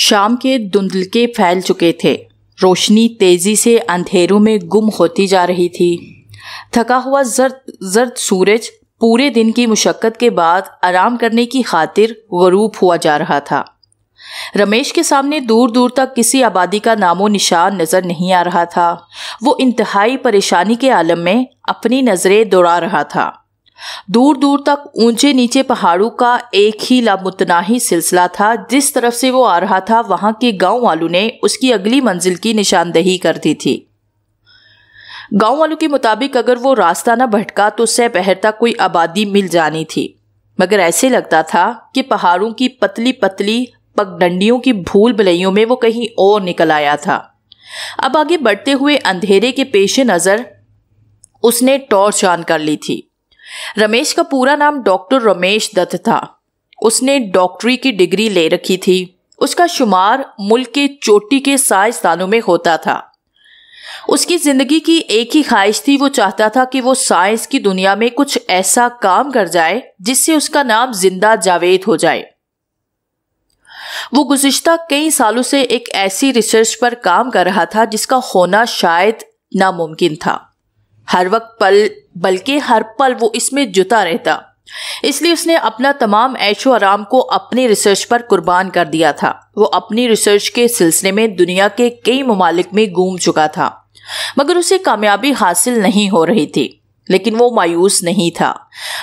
शाम के धुंधलके फैल चुके थे रोशनी तेजी से अंधेरों में गुम होती जा रही थी थका हुआ जर्द जर्द सूरज पूरे दिन की मुशक्क़त के बाद आराम करने की खातिर गरूब हुआ जा रहा था रमेश के सामने दूर दूर तक किसी आबादी का नामो निशान नज़र नहीं आ रहा था वो इंतहाई परेशानी के आलम में अपनी नज़रें दौड़ा रहा था दूर दूर तक ऊंचे नीचे पहाड़ों का एक ही लामुतनाही सिलसिला था जिस तरफ से वो आ रहा था वहां के गांव वालों ने उसकी अगली मंजिल की निशानदेही कर दी थी गांव वालों के मुताबिक अगर वो रास्ता ना भटका तो सह पहर तक कोई आबादी मिल जानी थी मगर ऐसे लगता था कि पहाड़ों की पतली पतली पगडंडियों की भूल भलैयों में वो कहीं और निकल आया था अब आगे बढ़ते हुए अंधेरे के पेश नज़र उसने टॉर्च ऑन कर ली थी रमेश का पूरा नाम डॉक्टर रमेश दत्त था उसने डॉक्टरी की डिग्री ले रखी थी उसका शुमार मुल्क के चोटी के साइंसदानों में होता था उसकी जिंदगी की एक ही ख्वाहिश थी वो चाहता था कि वो साइंस की दुनिया में कुछ ऐसा काम कर जाए जिससे उसका नाम जिंदा जावेद हो जाए वो गुजश्ता कई सालों से एक ऐसी रिसर्च पर काम कर रहा था जिसका होना शायद नामुमकिन था हर वक्त पल बल्कि हर पल वो इसमें जुता रहता इसलिए उसने अपना तमाम ऐशो आराम को अपनी रिसर्च पर कुर्बान कर दिया था वो अपनी रिसर्च के सिलसिले में दुनिया के कई ममालिक में घूम चुका था मगर उसे कामयाबी हासिल नहीं हो रही थी लेकिन वो मायूस नहीं था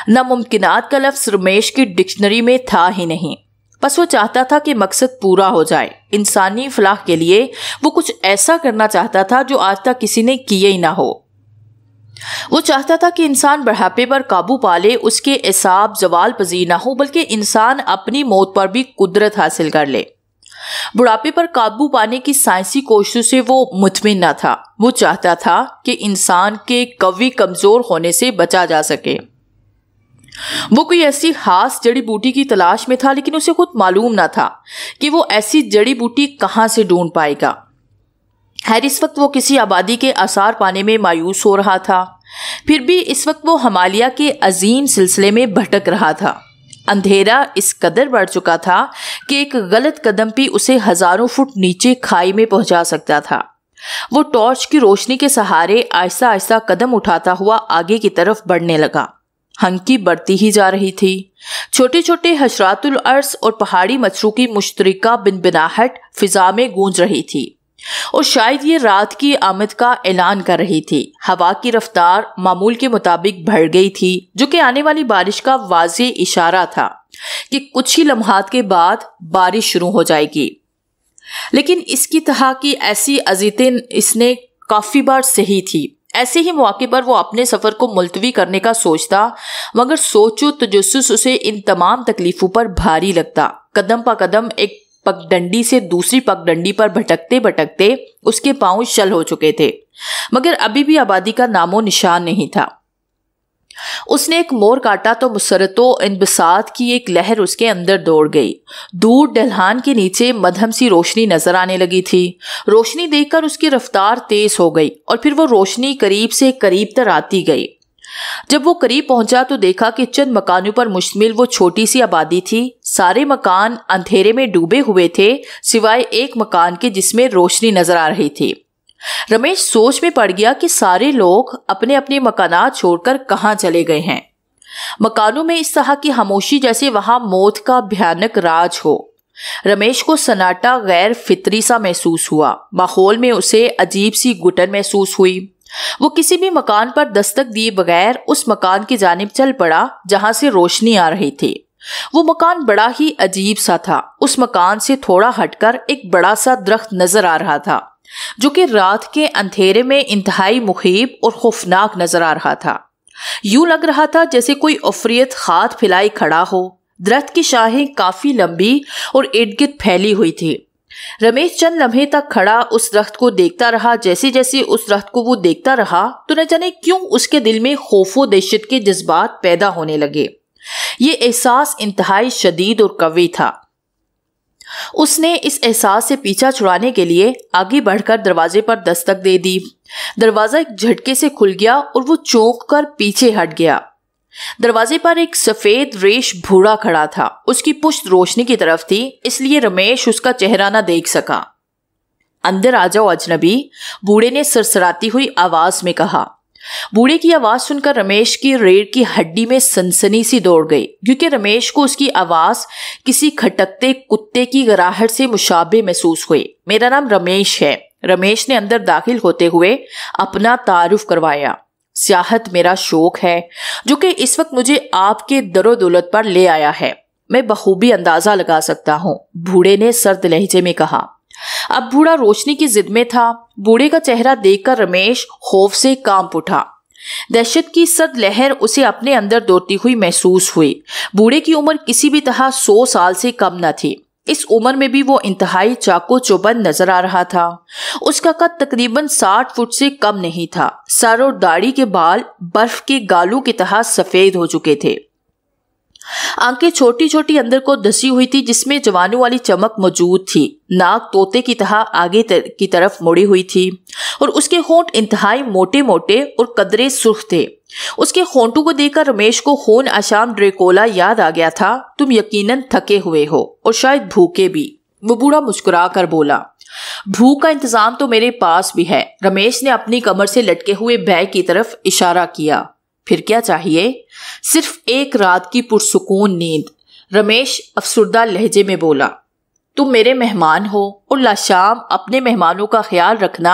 नामुमकिन का लफ्ज रमेश की डिक्शनरी में था ही नहीं बस वो चाहता था कि मकसद पूरा हो जाए इंसानी फलाह के लिए वो कुछ ऐसा करना चाहता था जो आज तक किसी ने किए ही ना हो वो चाहता था कि इंसान बढ़ापे पर काबू पाले उसके एसाब जवाल पजीर ना हो बल्कि इंसान अपनी मौत पर भी कुदरत हासिल कर ले बुढ़ापे पर काबू पाने की साइंसी कोशिशों से वो मुतमिन न था वो चाहता था कि इंसान के कवि कमजोर होने से बचा जा सके वो कोई ऐसी खास जड़ी बूटी की तलाश में था लेकिन उसे खुद मालूम ना था कि वो ऐसी जड़ी बूटी कहाँ से ढूंढ पाएगा खैर इस वक्त वो किसी आबादी के आसार पाने में मायूस हो रहा था फिर भी इस वक्त वो हमालिया के अजीम सिलसिले में भटक रहा था अंधेरा इस कदर बढ़ चुका था कि एक गलत कदम भी उसे हजारों फुट नीचे खाई में पहुंचा सकता था वो टॉर्च की रोशनी के सहारे आहिस्ता आहिस्ता कदम उठाता हुआ आगे की तरफ बढ़ने लगा हंकी बढ़ती ही जा रही थी छोटे छोटे हशरातुल अर्स और पहाड़ी मच्छरों की बिन बिनाहट फिजा में गूंज रही थी और शायद ये रात की आमद का ऐलान कर रही थी हवा की रफ्तार मामूल के मुताबिक बढ़ गई थी जो कि आने वाली बारिश का वाज इशारा था कि कुछ ही लम्हात के बाद बारिश शुरू हो जाएगी लेकिन इसकी तह की ऐसी अजीतें इसने काफ़ी बार सही थी ऐसे ही मौके पर वो अपने सफ़र को मुलतवी करने का सोचता मगर सोचो तजस्स उसे इन तमाम तकलीफ़ों पर भारी लगता कदम पा कदम एक पगडंडी से दूसरी पगडंडी पर भटकते भटकते उसके पांव शल हो चुके थे मगर अभी भी आबादी का नामो निशान नहीं था उसने एक मोर काटा तो मुसरतों इनबसात की एक लहर उसके अंदर दौड़ गई दूर डलहान के नीचे मधम सी रोशनी नजर आने लगी थी रोशनी देखकर उसकी रफ्तार तेज हो गई और फिर वो रोशनी करीब से करीब तर आती गई जब वो करीब पहुंचा तो देखा कि चंद मकानों पर मुश्तमिल वो छोटी सी आबादी थी सारे मकान अंधेरे में डूबे हुए थे सिवाय एक मकान के जिसमें रोशनी नजर आ रही थी रमेश सोच में पड़ गया कि सारे लोग अपने अपने मकाना छोड़कर कहाँ चले गए हैं मकानों में इस तरह की खामोशी जैसे वहां मौत का भयानक राज हो रमेश को सन्नाटा गैर फितरी सा महसूस हुआ माहौल में उसे अजीब सी घुटन महसूस हुई वो किसी भी मकान पर दस्तक दिए बगैर उस मकान की जानब चल पड़ा जहां से रोशनी आ रही थी वो मकान बड़ा ही अजीब सा था उस मकान से थोड़ा हटकर एक बड़ा सा दरख्त नजर आ रहा था जो कि रात के अंधेरे में इंतहाई मुखीब और खौफनाक नजर आ रहा था यूं लग रहा था जैसे कोई अफरीत हाथ फैलाई खड़ा हो दरख्त की शाखें काफी लंबी और इर्द गिर्द फैली हुई थी रमेश चंद लम्हे तक खड़ा उस दरख्त को देखता रहा जैसे जैसे उस दरख्त को वो देखता रहा तो न जाने क्यों उसके दिल में खौफो दहशत के जज्बात पैदा होने लगे ये एहसास इंतहाई शदीद और कवी था उसने इस एहसास से पीछा छुड़ाने के लिए आगे बढ़कर दरवाजे पर दस्तक दे दी दरवाजा एक झटके से खुल गया और वो चौंक कर पीछे हट गया दरवाजे पर एक सफेद रेश भूरा खड़ा था उसकी पुश्त रोशनी की तरफ थी इसलिए रमेश उसका चेहरा ना देख सका अंदर आ जाओ अजनबी बूढ़े ने सरसराती हुई आवाज में कहा बूढ़े की आवाज सुनकर रमेश की रेड की हड्डी में सनसनी सी दौड़ गई क्योंकि रमेश को उसकी आवाज किसी खटकते कुत्ते की गराहट से मुशाबे महसूस हुई मेरा नाम रमेश है रमेश ने अंदर दाखिल होते हुए अपना तारुफ करवाया सियाहत मेरा शौक है जो कि इस वक्त मुझे आपके दरो दौलत पर ले आया है मैं बखूबी अंदाजा लगा सकता हूँ बूढ़े ने सर्द लहजे में कहा अब बूढ़ा रोशनी की जिद में था बूढ़े का चेहरा देखकर रमेश खौफ से कांप उठा दहशत की सद लहर उसे अपने अंदर दौड़ती हुई महसूस हुई बूढ़े की उम्र किसी भी तरह सौ साल से कम न थी इस उम्र में भी वो इंतहाई चाको चौबंद नजर आ रहा था उसका कद तकरीबन साठ फुट से कम नहीं था सर और दाढ़ी के बाल बर्फ के गालू की तरह सफेद हो चुके थे आंखें छोटी छोटी अंदर को दसी हुई थी जिसमें जवानों वाली चमक मौजूद थी नाक तोते की तरह आगे तर, की तरफ मुड़ी हुई थी और उसके होंठ इंतहाई मोटे मोटे और कदरे सुर्ख थे उसके होंठों को देखकर रमेश को होन आशाम ड्रेकोला याद आ गया था तुम यकीनन थके हुए हो और शायद भूखे भी वो बूढ़ा मुस्कुरा कर बोला भूख का इंतजाम तो मेरे पास भी है रमेश ने अपनी कमर से लटके हुए बैग की तरफ इशारा किया फिर क्या चाहिए सिर्फ एक रात की पुरसकून नींद रमेश अफसरदा लहजे में बोला तुम मेरे मेहमान हो और लाशाम अपने मेहमानों का ख्याल रखना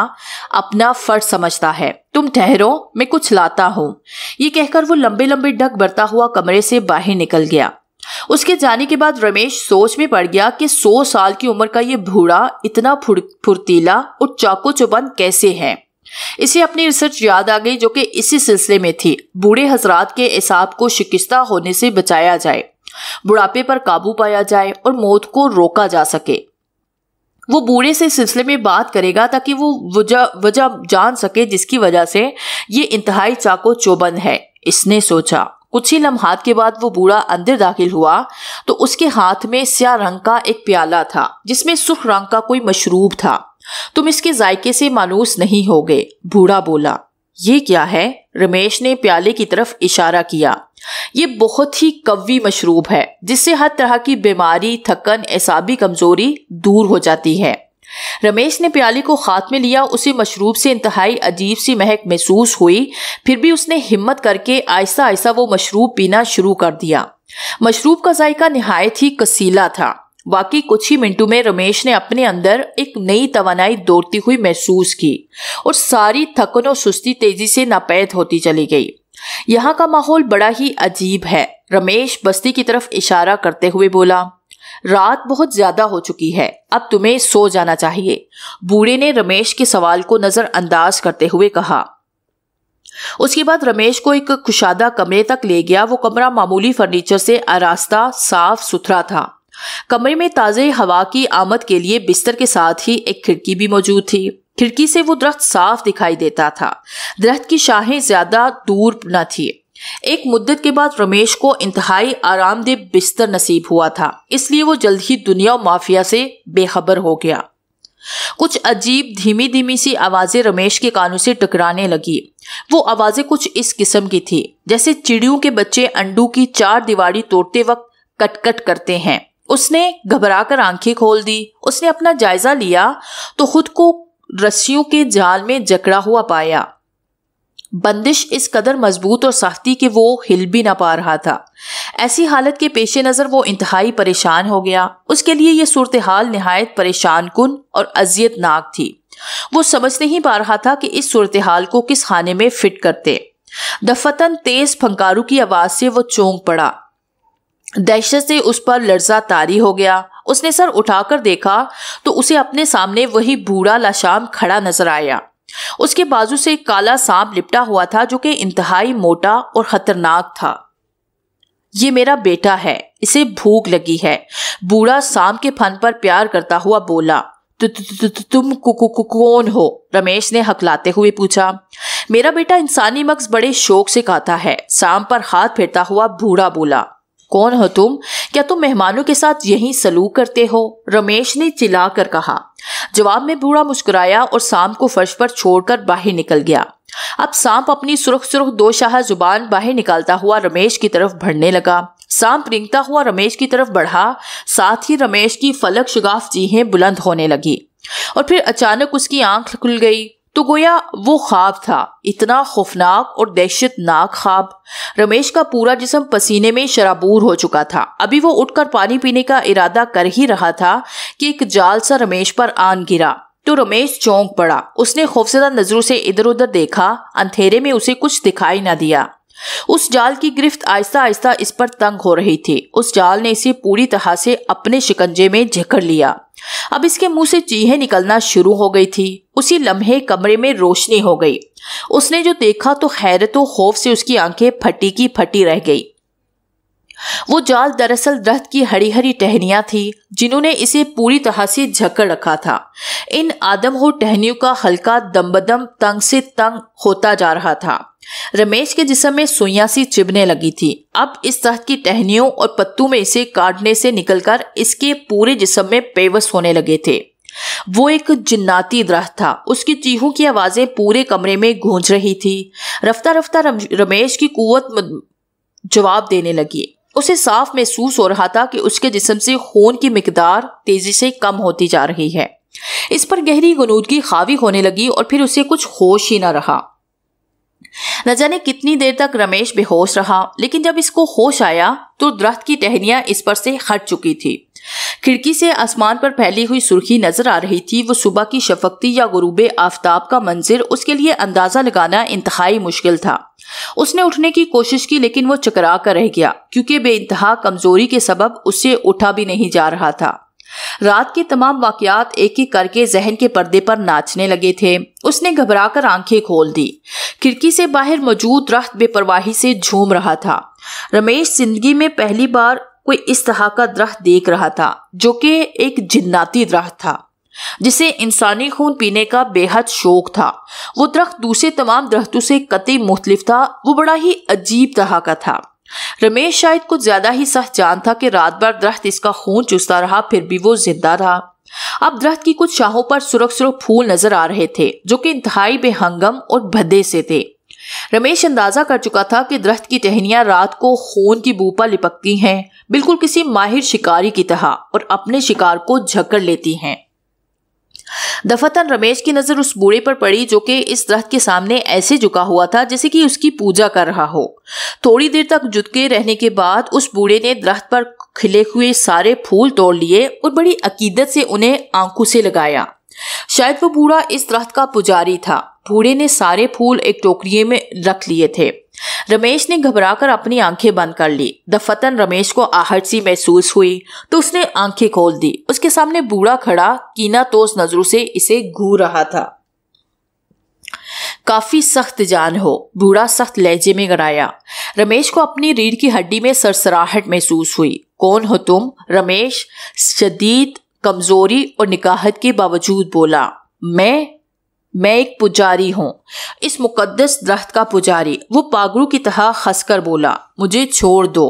अपना फर्ज समझता है तुम ठहरो मैं कुछ लाता हूँ ये कहकर वो लंबे लंबे ढक बरता हुआ कमरे से बाहर निकल गया उसके जाने के बाद रमेश सोच में पड़ गया कि सौ साल की उम्र का ये भूड़ा इतना फुर्तीला और चाकू चौबंद कैसे है इसे अपनी रिसर्च याद आ गई जो कि इसी सिलसिले में थी बूढ़े हजरात के एसाब को शिकस्ता होने से बचाया जाए बुढ़ापे पर काबू पाया जाए और मौत को रोका जा सके वो बूढ़े से सिलसिले में बात करेगा ताकि वो वजह वजह जान सके जिसकी वजह से ये इंतहाई चाको चौबंद है इसने सोचा कुछ ही लम्हात के बाद वो बूढ़ा अंदर दाखिल हुआ तो उसके हाथ में स्या रंग का एक प्याला था जिसमें सुख रंग का कोई मशरूब था तुम इसके जायके से मानूस नहीं होगे बूढ़ा बोला ये क्या है रमेश ने प्याले की तरफ इशारा किया ये बहुत ही कवी मशरूब है जिससे हर तरह की बीमारी थकन एसाबी कमजोरी दूर हो जाती है रमेश ने प्याले को हाथ में लिया उसे मशरूब से इंतहाई अजीब सी महक महसूस हुई फिर भी उसने हिम्मत करके आहिस्ता आहिस्ता वो मशरूब पीना शुरू कर दिया मशरूब का जायका नहायत ही कसीला था वाकई कुछ ही मिनटों में रमेश ने अपने अंदर एक नई तवानाई दौड़ती हुई महसूस की और सारी थकन और सुस्ती तेजी से नापैद होती चली गई यहाँ का माहौल बड़ा ही अजीब है रमेश बस्ती की तरफ इशारा करते हुए बोला रात बहुत ज्यादा हो चुकी है अब तुम्हें सो जाना चाहिए बूढ़े ने रमेश के सवाल को नजरअंदाज करते हुए कहा उसके बाद रमेश को एक कुशादा कमरे तक ले गया वो कमरा मामूली फर्नीचर से आरास्ता साफ सुथरा था कमरे में ताज़े हवा की आमद के लिए बिस्तर के साथ ही एक खिड़की भी मौजूद थी खिड़की से वो दरख्त साफ दिखाई देता था दरख्त की शाहें ज्यादा दूर न थी एक मुद्दत के बाद रमेश को इंतहाई आरामदेह बिस्तर नसीब हुआ था इसलिए वो जल्द ही दुनिया और माफिया से बेखबर हो गया कुछ अजीब धीमी धीमी सी आवाजें रमेश के कानों से टकराने लगी वो आवाजें कुछ इस किस्म की थी जैसे चिड़ियों के बच्चे अंडू की चार दीवारी तोड़ते वक्त कटकट करते हैं उसने घबरा कर आंखें खोल दी उसने अपना जायजा लिया तो खुद को रस्सियों के जाल में जकड़ा हुआ पाया बंदिश इस कदर मजबूत और सख्ती कि वो हिल भी ना पा रहा था ऐसी हालत के पेश नज़र वो इंतहाई परेशान हो गया उसके लिए यह सूरत हाल नहायत परेशान कन और अजियतनाक थी वो समझ नहीं पा रहा था कि इस सूरत हाल को किस खाने में फिट करते दफतन तेज फंकारू की आवाज़ से वो चौंक पड़ा दहशत से उस पर लर्जा तारी हो गया उसने सर उठाकर देखा तो उसे अपने सामने वही बूढ़ा लाशाम खड़ा नजर आया उसके बाजू से काला सांप लिपटा हुआ था जो कि इंतहाई मोटा और खतरनाक था ये मेरा बेटा है इसे भूख लगी है बूढ़ा सांप के फन पर प्यार करता हुआ बोला तु, तु, तु, तु, तुम कौन हो रमेश ने हकलाते हुए पूछा मेरा बेटा इंसानी मक्स बड़े शोक से कहता है सांप पर हाथ फेरता हुआ बूढ़ा बोला कौन हो तुम क्या तुम मेहमानों के साथ यही सलूक करते हो रमेश ने चिल्ला कर कहा जवाब में बूढ़ा मुस्कुराया और सांप को फर्श पर छोड़कर बाहर निकल गया अब सांप अपनी सुरख सुरख दो शाह जुबान बाहर निकालता हुआ रमेश की तरफ बढ़ने लगा सांप रिंगता हुआ रमेश की तरफ बढ़ा साथ ही रमेश की फलक शगाफ जीहें बुलंद होने लगी और फिर अचानक उसकी आंख खुल गई तो गोया वो ख्वाब था इतना खौफनाक और दहशतनाक ख्वाब रमेश का पूरा जिसम पसीने में शराबूर हो चुका था अभी वो उठकर पानी पीने का इरादा कर ही रहा था कि एक जाल सा रमेश पर आन गिरा तो रमेश चौंक पड़ा उसने खौफजदा नजरों से इधर उधर देखा अंधेरे में उसे कुछ दिखाई ना दिया उस जाल की गिरफ्त आहिस्ता आहिस्ता इस पर तंग हो रही थी उस जाल ने इसे पूरी तरह से अपने शिकंजे में झकड़ लिया अब इसके मुंह से चीहे निकलना शुरू हो गई थी उसी लम्हे कमरे में रोशनी हो गई उसने जो देखा तो हैरत और तो खौफ से उसकी आंखें फटी की फटी रह गई वो जाल दरअसल दरख्त की हरी हरी टहनियां थी जिन्होंने इसे पूरी तरह से झकड़ रखा था इन आदम हो टहनियों का हल्का दम बदम तंग से तंग होता जा रहा था रमेश के जिसम में सुइया सी चिबने लगी थी अब इस तरह की टहनियों और पत्तों में इसे काटने से निकलकर इसके पूरे जिसम में पेवस होने लगे थे वो एक जिन्नाती द्रह था उसकी चीहों की आवाजें पूरे कमरे में गूंज रही थी रफ्ता रफ्ता रमेश की कुत जवाब देने लगी उसे साफ महसूस हो रहा था कि उसके जिसम से खून की मकदार तेजी से कम होती जा रही है इस पर गहरी गनूदगी खावी होने लगी और फिर उसे कुछ होश ही ना रहा न जाने कितनी देर तक रमेश बेहोश रहा लेकिन जब इसको होश आया तो दरख्त की टहनियां इस पर से हट चुकी थी खिड़की से आसमान पर फैली हुई सुर्खी नजर आ रही थी वो सुबह की शफकती या गुरूब आफ्ताब का मंजिर उसके लिए अंदाजा लगाना इंतहाई मुश्किल था उसने उठने की कोशिश की लेकिन वो चकरा कर रह गया क्योंकि बे इंतहा कमजोरी के सबब उससे उठा भी नहीं जा रहा था रात के तमाम वाकयात एक एक करके जहन के पर्दे पर नाचने लगे थे उसने घबरा कर आंखें खोल दी खिड़की से बाहर मौजूद दरख्त बेपरवाही से झूम रहा था रमेश जिंदगी में पहली बार कोई इस तरह का दरख्त देख रहा था जो कि एक जिन्नाती दरख्त था जिसे इंसानी खून पीने का बेहद शौक था वो दरख्त दूसरे तमाम दरख्तों से कतई मुख्तलिफ था वो बड़ा ही अजीब तरह का था रमेश शायद कुछ ज्यादा ही सह जान था कि रात भर दरख्त इसका खून चूसता रहा फिर भी वो जिंदा रहा अब दरख्त की कुछ शाहों पर सुरख सुरख फूल नजर आ रहे थे जो कि इंतहाई बेहंगम और भद्दे से थे रमेश अंदाजा कर चुका था कि दरख्त की टहनियां रात को खून की बूपा लिपकती हैं बिल्कुल किसी माहिर शिकारी की तरह और अपने शिकार को झकड़ लेती हैं दफतन रमेश की नजर उस बूढ़े पर पड़ी जो कि इस दरख्त के सामने ऐसे झुका हुआ था जैसे कि उसकी पूजा कर रहा हो थोड़ी देर तक झुके रहने के बाद उस बूढ़े ने दरख्त पर खिले हुए सारे फूल तोड़ लिए और बड़ी अकीदत से उन्हें आंखों से लगाया शायद वो बूढ़ा इस तरह का पुजारी था बूढ़े ने सारे फूल एक टोकरी में रख लिए थे रमेश ने घबराकर अपनी आंखें बंद कर ली दफतन रमेश को आहट सी महसूस हुई तो उसने आंखें खोल दी उसके सामने बूढ़ा खड़ा कीना तोस नजरों से इसे घूर रहा था काफी सख्त जान हो बूढ़ा सख्त लहजे में गड़ाया रमेश को अपनी रीढ़ की हड्डी में सरसराहट महसूस हुई कौन हो तुम रमेश शदीद कमजोरी और निकाहत के बावजूद बोला मैं मैं एक पुजारी हूँ इस मुकद्दस दरख्त का पुजारी वो पागरू की तरह खसकर बोला मुझे छोड़ दो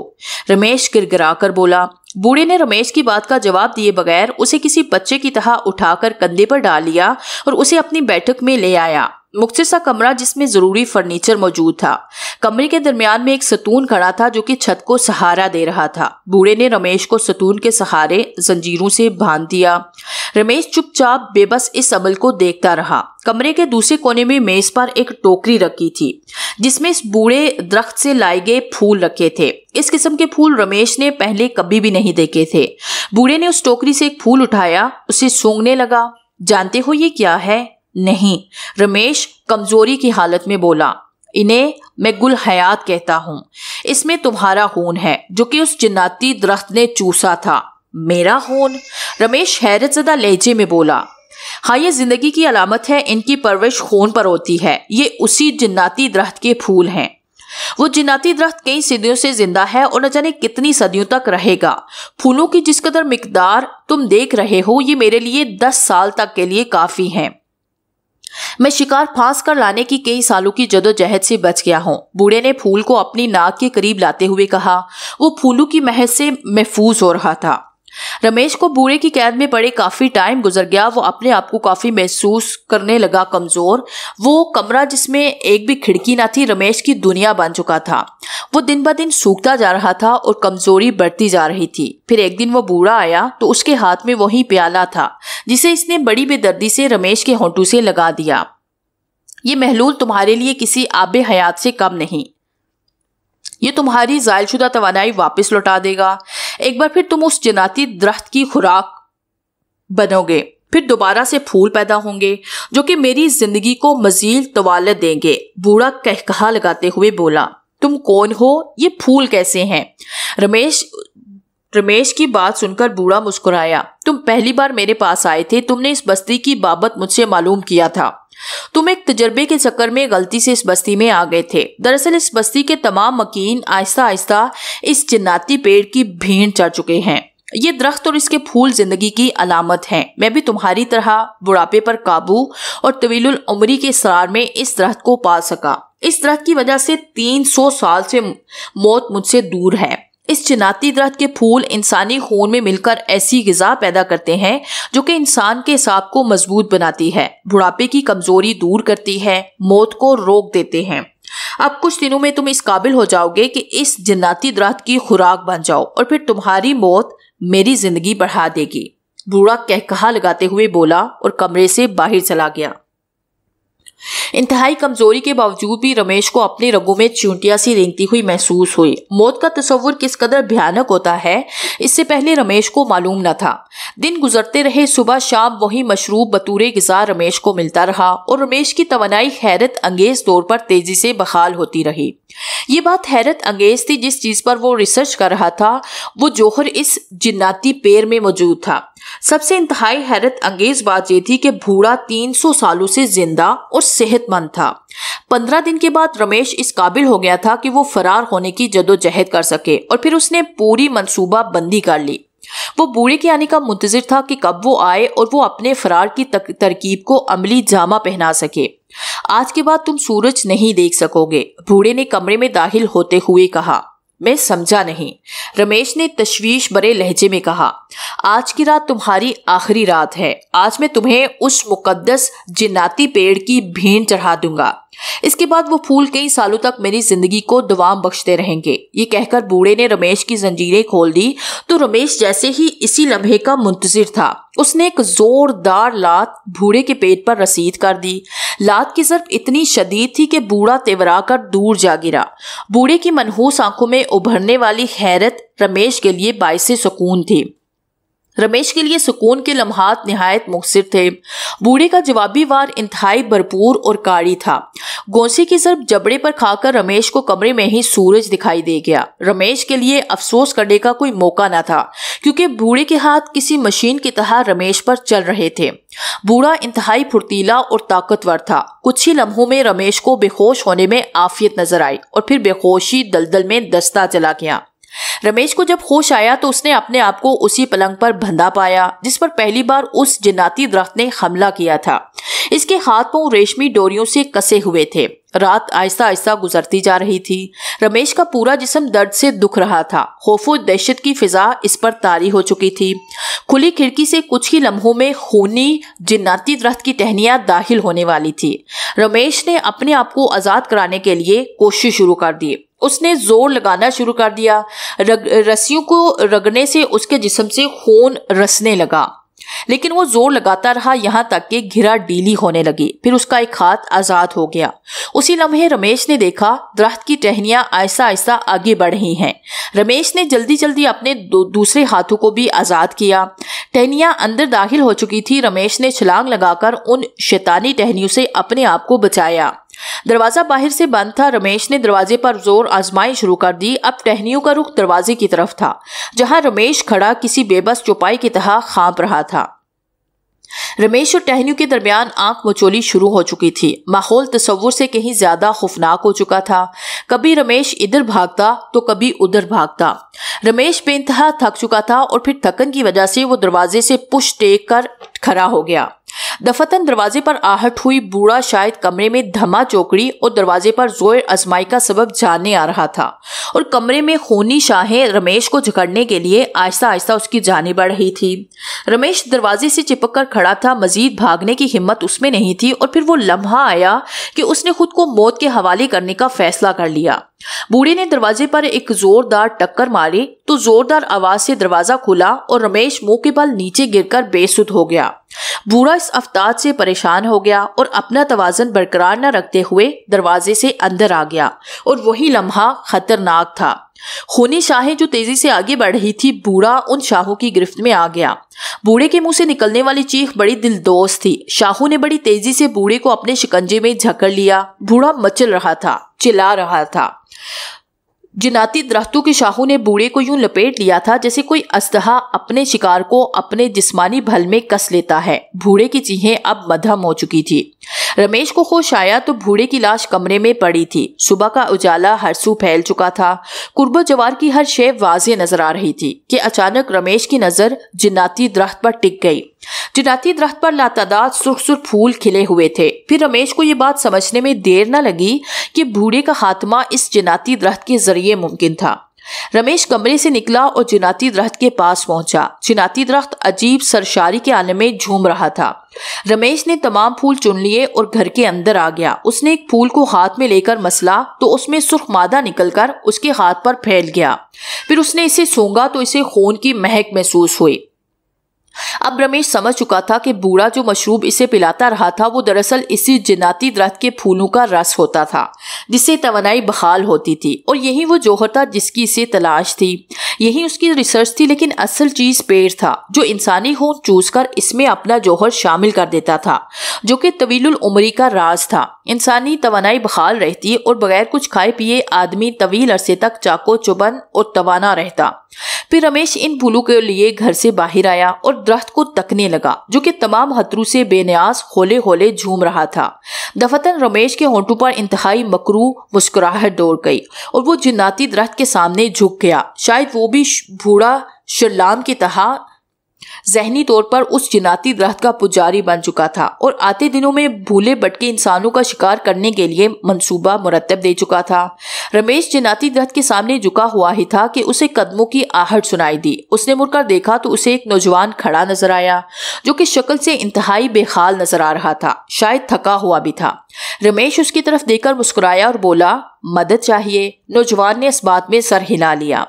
रमेश गिरा कर बोला बूढ़े ने रमेश की बात का जवाब दिए बगैर उसे किसी बच्चे की तरह उठाकर कंधे पर डाल लिया और उसे अपनी बैठक में ले आया मुख्तर सा कमरा जिसमें जरूरी फर्नीचर मौजूद था कमरे के दरमियान में एक सतून खड़ा था जो कि छत को सहारा दे रहा था बूढ़े ने रमेश को सतून के सहारे जंजीरों से बांध दिया रमेश चुपचाप बेबस इस अमल को देखता रहा कमरे के दूसरे कोने में मेज पर एक टोकरी रखी थी जिसमें इस बूढ़े दरख्त से लाए गए फूल रखे थे इस किस्म के फूल रमेश ने पहले कभी भी नहीं देखे थे बूढ़े ने उस टोकरी से एक फूल उठाया उसे सूंघने लगा जानते हो ये क्या है नहीं रमेश कमजोरी की हालत में बोला इन्हें मैं गुल हयात कहता हूँ इसमें तुम्हारा खून है जो कि उस जिन्नाती दरख्त ने चूसा था मेरा खून रमेश हैरत ज़दा लहजे में बोला हाँ ये ज़िंदगी की अलामत है इनकी परवरिश खून पर होती है ये उसी जिन्नाती दरख्त के फूल हैं वो जिन्नाती दरख्त कई सदियों से जिंदा है और न जाने कितनी सदियों तक रहेगा फूलों की जिस कदर मकदार तुम देख रहे हो ये मेरे लिए दस साल तक के लिए काफ़ी है मैं शिकार फांस कर लाने की कई सालों की जदोजहद से बच गया हूँ बूढ़े ने फूल को अपनी नाक के करीब लाते हुए कहा वो फूलों की महज से महफूज हो रहा था रमेश को बूढ़े की कैद में पड़े काफी टाइम गुजर गया वो अपने आप को काफी महसूस करने लगा कमजोर वो कमरा जिसमें एक भी खिड़की ना थी रमेश की दुनिया बन चुका था वो दिन ब दिन सूखता जा रहा था और कमजोरी बढ़ती जा रही थी फिर एक दिन वो बूढ़ा आया तो उसके हाथ में वही प्याला था जिसे इसने बड़ी बेदर्दी से रमेश के होंटू से लगा दिया ये महलूल तुम्हारे लिए किसी आब हयात से कम नहीं ये तुम्हारी जायलशुदा तोानाई वापस लौटा देगा एक बार फिर तुम उस जनाती दरख्त की खुराक बनोगे फिर दोबारा से फूल पैदा होंगे जो कि मेरी जिंदगी को मजील तवाल देंगे बूढ़ा कहकहा लगाते हुए बोला तुम कौन हो ये फूल कैसे हैं रमेश रमेश की बात सुनकर बूढ़ा मुस्कुराया तुम पहली बार मेरे पास आए थे तुमने इस बस्ती की बाबत मुझसे मालूम किया था तुम एक तजर्बे के चक्कर में गलती से इस बस्ती में आ गए थे दरअसल इस बस्ती के तमाम मकीन आहिस्ता आहिस्ता इस जन्नाती पेड़ की भीड़ चढ़ चुके हैं ये दरख्त और इसके फूल जिंदगी की अलामत हैं मैं भी तुम्हारी तरह बुढ़ापे पर काबू और तवील उमरी के सरार में इस दरख्त को पा सका इस दरख्त की वजह से 300 साल से मौत मुझसे दूर है इस चिनाती दरख्त के फूल इंसानी खून में मिलकर ऐसी गजा पैदा करते हैं जो कि इंसान के हिसाब को मजबूत बनाती है बुढ़ापे की कमजोरी दूर करती है मौत को रोक देते हैं अब कुछ दिनों में तुम इस काबिल हो जाओगे कि इस जिन्नाती दरख्त की खुराक बन जाओ और फिर तुम्हारी मौत मेरी जिंदगी बढ़ा देगी बूढ़ा कह कहा लगाते हुए बोला और कमरे से बाहर चला गया इंतहाई कमजोरी के बावजूद भी रमेश को अपने रगों में चूंटिया सी रेंगती हुई महसूस हुई मौत का तस्वुर किस कदर भयानक होता है इससे पहले रमेश को मालूम न था दिन गुजरते रहे सुबह शाम वही मशरूब बतूरे गजा रमेश को मिलता रहा और रमेश की तोनाई हैरत अंगेज तौर पर तेजी से बहाल होती रही ये बात हैरत अंगेज थी जिस चीज़ पर वो रिसर्च कर रहा था वो जोहर इस जिन्नाती पेड़ में मौजूद था सबसे इंतहाई हैरत अंगेज बात यह थी कि भूड़ा 300 सालों से जिंदा और सेहतमंद था पंद्रह दिन के बाद रमेश इस काबिल हो गया था कि वो फरार होने की जदोजहद कर सके और फिर उसने पूरी मनसूबा बंदी कर ली वो बूढ़े के आने का मुंतजर था कि कब वो आए और वो अपने फरार की तरकीब को अमली जामा पहना सके आज के बाद तुम सूरज नहीं देख सकोगे बूढ़े ने कमरे में दाखिल होते हुए कहा मैं समझा नहीं रमेश ने तशवीश बड़े लहजे में कहा आज की रात तुम्हारी आखिरी रात है आज मैं तुम्हें उस मुकद्दस जिन्नाती पेड़ की भीड़ चढ़ा दूंगा इसके बाद वो फूल कई सालों तक मेरी जिंदगी को दवाम बख्शते रहेंगे ये कहकर बूढ़े ने रमेश की जंजीरें खोल दी तो रमेश जैसे ही इसी लम्हे का मुंतजिर था उसने एक जोरदार लात बूढ़े के पेट पर रसीद कर दी लात की जरफ इतनी शदीद थी कि बूढ़ा तेवरा कर दूर जा गिरा बूढ़े की मनहूस आंखों में उभरने वाली हैरत रमेश के लिए बायस सुकून थी रमेश के लिए सुकून के लम्हात नहायत मुखसर थे बूढ़े का जवाबी वार इंतहाई भरपूर और काड़ी था गोंसी की जरब जबड़े पर खाकर रमेश को कमरे में ही सूरज दिखाई दे गया रमेश के लिए अफसोस करने का कोई मौका न था क्योंकि बूढ़े के हाथ किसी मशीन की तरह रमेश पर चल रहे थे बूढ़ा इंतहाई फुर्तीला और ताकतवर था कुछ ही लम्हों में रमेश को बेहोश होने में आफियत नजर आई और फिर बेहोशी दलदल में दस्ता चला गया रमेश को जब होश आया तो उसने अपने आप को उसी पलंग पर बंधा पाया जिस पर पहली बार उस जिनाती दरख्त ने हमला किया था इसके हाथ पांव रेशमी डोरियों से कसे हुए थे रात आहिस्ता आहिस्ता गुजरती जा रही थी रमेश का पूरा जिसम दर्द से दुख रहा था खौफो दहशत की फिजा इस पर तारी हो चुकी थी खुली खिड़की से कुछ ही लम्हों में खूनी जिन्नाती दरख्त की टहनिया दाखिल होने वाली थी रमेश ने अपने आप को आज़ाद कराने के लिए कोशिश शुरू कर दी उसने जोर लगाना शुरू कर दिया रग, रस्सियों को रगने से उसके जिसम से खून रसने लगा लेकिन वो जोर लगाता रहा यहाँ तक कि घिरा डीली होने लगी फिर उसका एक हाथ आज़ाद हो गया उसी लम्हे रमेश ने देखा दरख्त की टहनियाँ आहिस्ता आहिस्ता आगे बढ़ रही हैं रमेश ने जल्दी जल्दी अपने दूसरे हाथों को भी आज़ाद किया टहनियाँ अंदर दाखिल हो चुकी थी रमेश ने छलांग लगाकर उन शैतानी टहनियों से अपने आप को बचाया दरवाजा बाहर से बंद था रमेश ने दरवाजे पर जोर आजमाई शुरू कर दी अब टहनियों का रुख दरवाजे की तरफ था जहां रमेश खड़ा किसी बेबस चौपाई की तरह खाप रहा था रमेश और टहनियों के दरमियान आंख मचोली शुरू हो चुकी थी माहौल तस्वुर से कहीं ज्यादा खुफनाक हो चुका था कभी रमेश इधर भागता तो कभी उधर भागता रमेश बेनतहा थक चुका था और फिर थकन की वजह से वो दरवाजे से पुश टेक कर खड़ा हो गया दफतन दरवाजे पर आहट हुई बूढ़ा शायद कमरे में धमा चौकड़ी और दरवाजे पर जोर आजमाई का सबब जाने आ रहा था और कमरे में खूनी शाहें रमेश को झकड़ने के लिए आहिस्ता आहिस्ता उसकी जाने बढ़ रही थी रमेश दरवाजे से चिपक कर खड़ा था मजीद भागने की हिम्मत उसमें नहीं थी और फिर वो लम्हा आया कि उसने खुद को मौत के हवाले करने का फैसला कर लिया बूढ़े ने दरवाजे पर एक जोरदार टक्कर मारी तो जोरदार आवाज से दरवाजा खुला और रमेश मुंह के बल नीचे गिरकर बेसुध हो गया बूढ़ा इस अफताद से परेशान हो गया और अपना तोज़न बरकरार न रखते हुए दरवाजे से अंदर आ गया और वही लम्हा खतरनाक था खूनी शाहें जो तेजी से आगे बढ़ रही थी बूढ़ा उन शाहों की गिरफ्त में आ गया बूढ़े के मुंह से निकलने वाली चीख बड़ी दिलदोस्त थी शाहू ने बड़ी तेजी से बूढ़े को अपने शिकंजे में झकड़ लिया बूढ़ा मचल रहा था चिल्ला रहा था जिनाती दरख्तों की शाहू ने बूढ़े को यूं लपेट लिया था जैसे कोई अस्तहा अपने शिकार को अपने जिस्मानी भल में कस लेता है बूढ़े की चीहें अब मधम हो चुकी थी रमेश को खोश आया तो भूड़े की लाश कमरे में पड़ी थी सुबह का उजाला हरसू फैल चुका था कुर्बो जवार की हर शेव वाजे नजर आ रही थी कि अचानक रमेश की नजर जिन्नाती दरख्त पर टिक गई जिनाती दरख्त पर लातादात सुर्ख सुरख फूल खिले हुए थे फिर रमेश को ये बात समझने में देर न लगी कि बूढ़े का खात्मा इस जिनाती दरख्त के जरिए मुमकिन था रमेश कमरे से निकला और जिनाती दरख्त के पास पहुंचा जिनाती दरख्त अजीब सरशारी के आलम में झूम रहा था रमेश ने तमाम फूल चुन लिए और घर के अंदर आ गया उसने एक फूल को हाथ में लेकर मसला तो उसमें सुर्ख मादा निकलकर उसके हाथ पर फैल गया फिर उसने इसे सूंगा तो इसे खून की महक महसूस हुई अब रमेश समझ चुका था कि बूढ़ा जो मशरूब इसे पिलाता रहा था वो दरअसल इसी जिनाती दरख्त के फूलों का रस होता था जिससे तोनाई बहाल होती थी और यही वो जोहर था जिसकी इसे तलाश थी यही उसकी रिसर्च थी लेकिन असल चीज़ पेड़ था जो इंसानी हो चूस कर इसमें अपना जौहर शामिल कर देता था जो कि तवील उम्री का राज था इंसानी तोनाई बहाल रहती और बगैर कुछ खाए पिए आदमी तवील अरसे तक चाको चुबन और तोाना रहता फिर रमेश इन फूलों के लिए घर से बाहर आया और दरख्त को तकने लगा जो कि तमाम हथरू से बेनियाज होले होले झूम रहा था दफतन रमेश के होंठों पर इंतहाई मकरू मुस्कुराहट दौड़ गई और वो जिन्नाती दरख्त के सामने झुक गया शायद वो भी बूढ़ा शर्लाम की तरह जहनी तौर पर उस जिनाती दरख्त का पुजारी बन चुका था और आते दिनों में भूले बटके इंसानों का शिकार करने के लिए मंसूबा मुरतब दे चुका था रमेश जिनाती दरख्त के सामने झुका हुआ ही था कि उसे कदमों की आहट सुनाई दी उसने मुड़कर देखा तो उसे एक नौजवान खड़ा नजर आया जो कि शक्ल से इंतहाई बेखाल नजर आ रहा था शायद थका हुआ भी था रमेश उसकी तरफ देखकर मुस्कुराया और बोला मदद चाहिए नौजवान ने इस बात में सर हिला लिया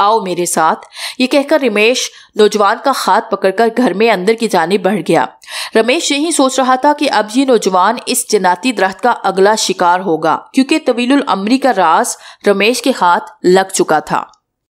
आओ मेरे साथ ये कहकर रमेश नौजवान का हाथ पकड़कर घर में अंदर की जाने बढ़ गया रमेश यही सोच रहा था कि अब ये नौजवान इस जनाती दरख्त का अगला शिकार होगा क्योंकि तवील अमरी का राज रमेश के हाथ लग चुका था